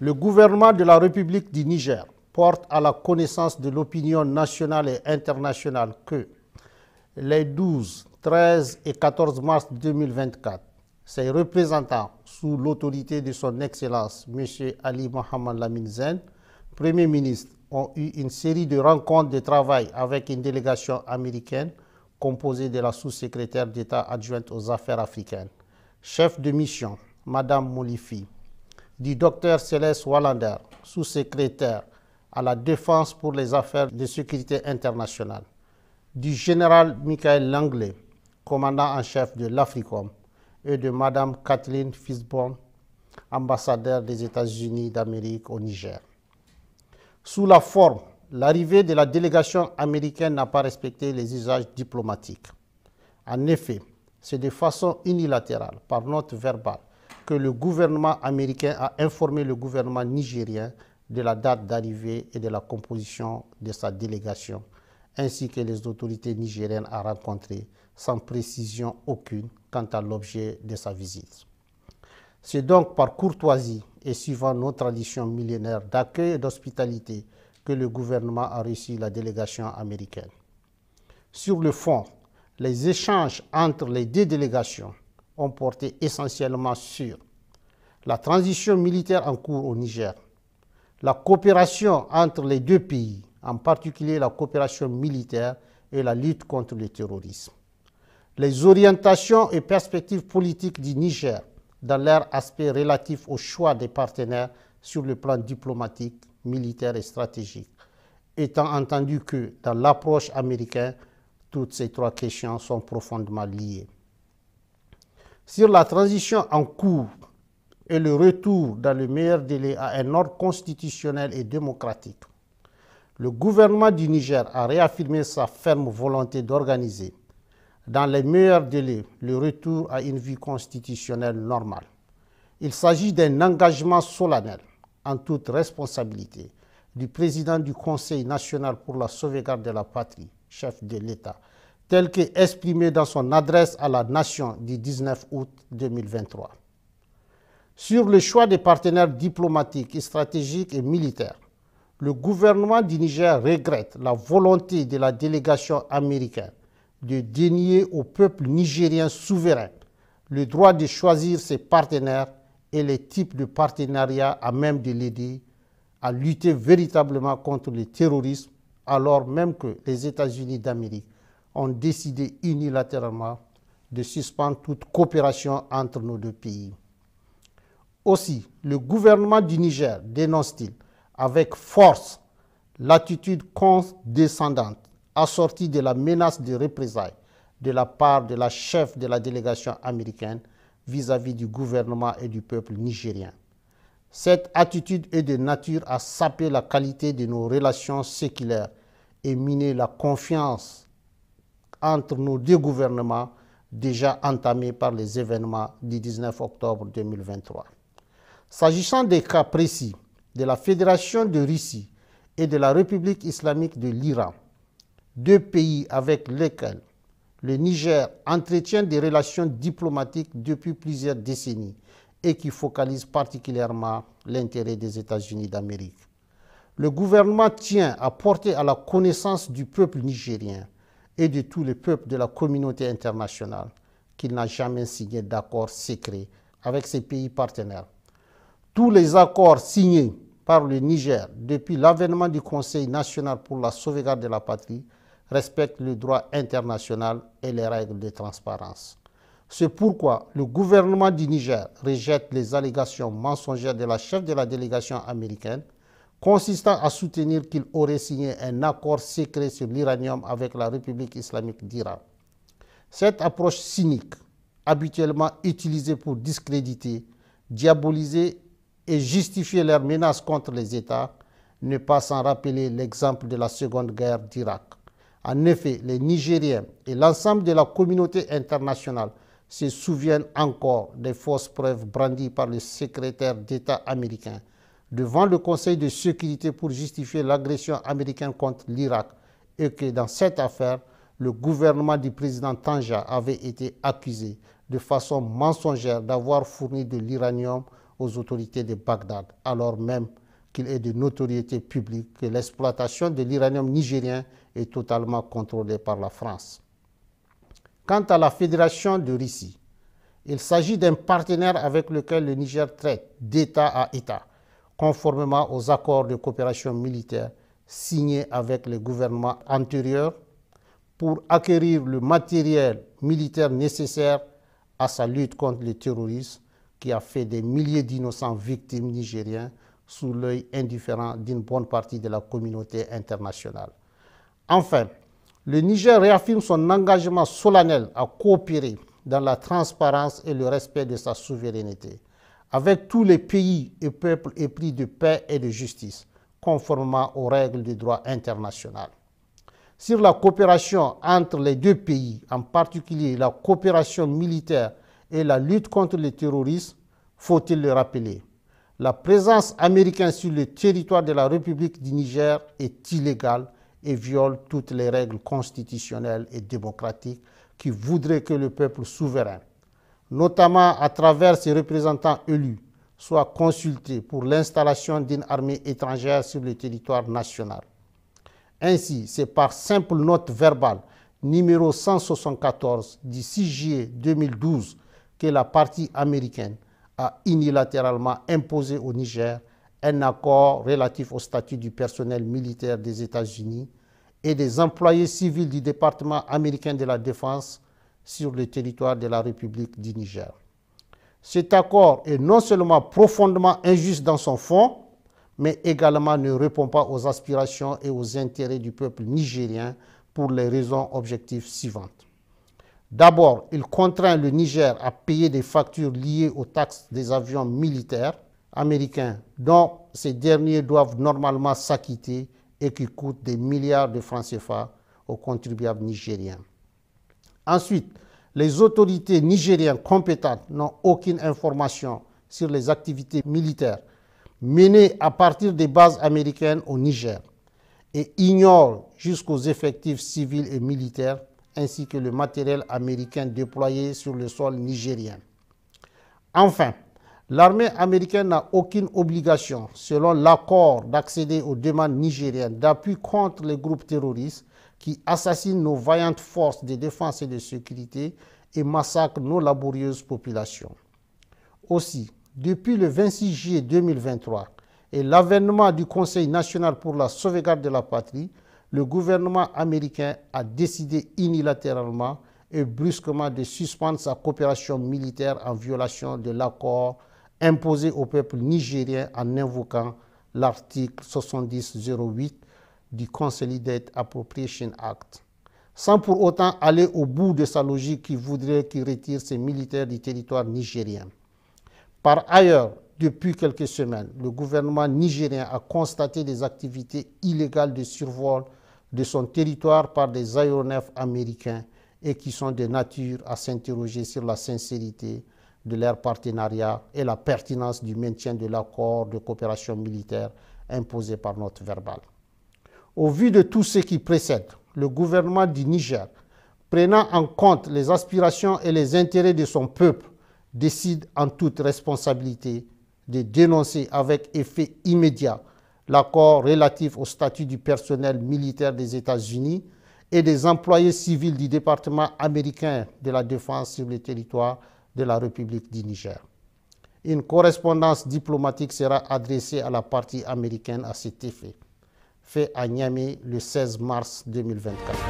le gouvernement de la République du Niger porte à la connaissance de l'opinion nationale et internationale que les 12, 13 et 14 mars 2024, ses représentants, sous l'autorité de son Excellence M. Ali Mohamed laminzen Premier ministre, ont eu une série de rencontres de travail avec une délégation américaine composée de la sous-secrétaire d'État adjointe aux affaires africaines, chef de mission, Mme Molifi, du docteur Céleste Wallander, sous-secrétaire à la Défense pour les affaires de sécurité internationale, du général Michael Langley, commandant en chef de l'AFRICOM, et de Madame Kathleen Fisborn, ambassadeur des États-Unis d'Amérique au Niger. Sous la forme, l'arrivée de la délégation américaine n'a pas respecté les usages diplomatiques. En effet, c'est de façon unilatérale, par note verbale, que le gouvernement américain a informé le gouvernement nigérien de la date d'arrivée et de la composition de sa délégation, ainsi que les autorités nigériennes à rencontrer, sans précision aucune quant à l'objet de sa visite. C'est donc par courtoisie et suivant nos traditions millénaires d'accueil et d'hospitalité que le gouvernement a reçu la délégation américaine. Sur le fond, les échanges entre les deux délégations ont porté essentiellement sur la transition militaire en cours au Niger, la coopération entre les deux pays, en particulier la coopération militaire et la lutte contre le terrorisme, les orientations et perspectives politiques du Niger dans leur aspect relatif au choix des partenaires sur le plan diplomatique, militaire et stratégique, étant entendu que dans l'approche américaine, toutes ces trois questions sont profondément liées sur la transition en cours et le retour dans le meilleur délai à un ordre constitutionnel et démocratique. Le gouvernement du Niger a réaffirmé sa ferme volonté d'organiser, dans les meilleurs délais, le retour à une vie constitutionnelle normale. Il s'agit d'un engagement solennel, en toute responsabilité, du président du Conseil national pour la sauvegarde de la patrie, chef de l'État, tel qu'exprimé dans son adresse à la nation du 19 août 2023. Sur le choix des partenaires diplomatiques, stratégiques et militaires, le gouvernement du Niger regrette la volonté de la délégation américaine de dénier au peuple nigérien souverain le droit de choisir ses partenaires et les types de partenariats à même de l'aider à lutter véritablement contre le terrorisme, alors même que les États-Unis d'Amérique ont décidé unilatéralement de suspendre toute coopération entre nos deux pays. Aussi, le gouvernement du Niger dénonce-t-il avec force l'attitude condescendante assortie de la menace de représailles de la part de la chef de la délégation américaine vis-à-vis du gouvernement et du peuple nigérien. Cette attitude est de nature à saper la qualité de nos relations séculaires et miner la confiance entre nos deux gouvernements déjà entamés par les événements du 19 octobre 2023. S'agissant des cas précis de la Fédération de Russie et de la République islamique de l'Iran, deux pays avec lesquels le Niger entretient des relations diplomatiques depuis plusieurs décennies et qui focalisent particulièrement l'intérêt des États-Unis d'Amérique. Le gouvernement tient à porter à la connaissance du peuple nigérien et de tous les peuples de la communauté internationale qu'il n'a jamais signé d'accord secret avec ses pays partenaires. Tous les accords signés par le Niger depuis l'avènement du Conseil national pour la sauvegarde de la patrie respectent le droit international et les règles de transparence. C'est pourquoi le gouvernement du Niger rejette les allégations mensongères de la chef de la délégation américaine consistant à soutenir qu'il aurait signé un accord secret sur l'uranium avec la République islamique d'Iran. Cette approche cynique, habituellement utilisée pour discréditer, diaboliser et justifier leurs menaces contre les États, ne pas sans rappeler l'exemple de la Seconde Guerre d'Irak. En effet, les Nigériens et l'ensemble de la communauté internationale se souviennent encore des fausses preuves brandies par le secrétaire d'État américain devant le Conseil de sécurité pour justifier l'agression américaine contre l'Irak et que dans cette affaire, le gouvernement du président Tanja avait été accusé de façon mensongère d'avoir fourni de l'uranium aux autorités de Bagdad, alors même qu'il est de notoriété publique que l'exploitation de l'uranium nigérien est totalement contrôlée par la France. Quant à la Fédération de Russie, il s'agit d'un partenaire avec lequel le Niger traite d'État à État conformément aux accords de coopération militaire signés avec le gouvernement antérieur pour acquérir le matériel militaire nécessaire à sa lutte contre le terrorisme qui a fait des milliers d'innocents victimes nigériens sous l'œil indifférent d'une bonne partie de la communauté internationale. Enfin, le Niger réaffirme son engagement solennel à coopérer dans la transparence et le respect de sa souveraineté avec tous les pays et peuples épris de paix et de justice, conformément aux règles du droit international. Sur la coopération entre les deux pays, en particulier la coopération militaire et la lutte contre le terrorisme, faut-il le rappeler, la présence américaine sur le territoire de la République du Niger est illégale et viole toutes les règles constitutionnelles et démocratiques qui voudraient que le peuple souverain notamment à travers ses représentants élus, soit consultés pour l'installation d'une armée étrangère sur le territoire national. Ainsi, c'est par simple note verbale numéro 174 du 6 juillet 2012 que la partie américaine a unilatéralement imposé au Niger un accord relatif au statut du personnel militaire des États-Unis et des employés civils du département américain de la défense sur le territoire de la République du Niger. Cet accord est non seulement profondément injuste dans son fond, mais également ne répond pas aux aspirations et aux intérêts du peuple nigérien pour les raisons objectives suivantes. D'abord, il contraint le Niger à payer des factures liées aux taxes des avions militaires américains dont ces derniers doivent normalement s'acquitter et qui coûtent des milliards de francs CFA aux contribuables nigériens. Ensuite, les autorités nigériennes compétentes n'ont aucune information sur les activités militaires menées à partir des bases américaines au Niger et ignorent jusqu'aux effectifs civils et militaires ainsi que le matériel américain déployé sur le sol nigérien. Enfin, l'armée américaine n'a aucune obligation, selon l'accord, d'accéder aux demandes nigériennes d'appui contre les groupes terroristes qui assassinent nos vaillantes forces de défense et de sécurité et massacre nos laborieuses populations. Aussi, depuis le 26 juillet 2023 et l'avènement du Conseil national pour la sauvegarde de la patrie, le gouvernement américain a décidé unilatéralement et brusquement de suspendre sa coopération militaire en violation de l'accord imposé au peuple nigérien en invoquant l'article 7008 du Consolidated Appropriation Act, sans pour autant aller au bout de sa logique qui voudrait qu'il retire ses militaires du territoire nigérien. Par ailleurs, depuis quelques semaines, le gouvernement nigérien a constaté des activités illégales de survol de son territoire par des aéronefs américains et qui sont de nature à s'interroger sur la sincérité de leur partenariat et la pertinence du maintien de l'accord de coopération militaire imposé par notre verbal. Au vu de tout ce qui précède, le gouvernement du Niger, prenant en compte les aspirations et les intérêts de son peuple, décide en toute responsabilité de dénoncer avec effet immédiat l'accord relatif au statut du personnel militaire des États-Unis et des employés civils du département américain de la défense sur le territoire de la République du Niger. Une correspondance diplomatique sera adressée à la partie américaine à cet effet fait à Niamey le 16 mars 2024.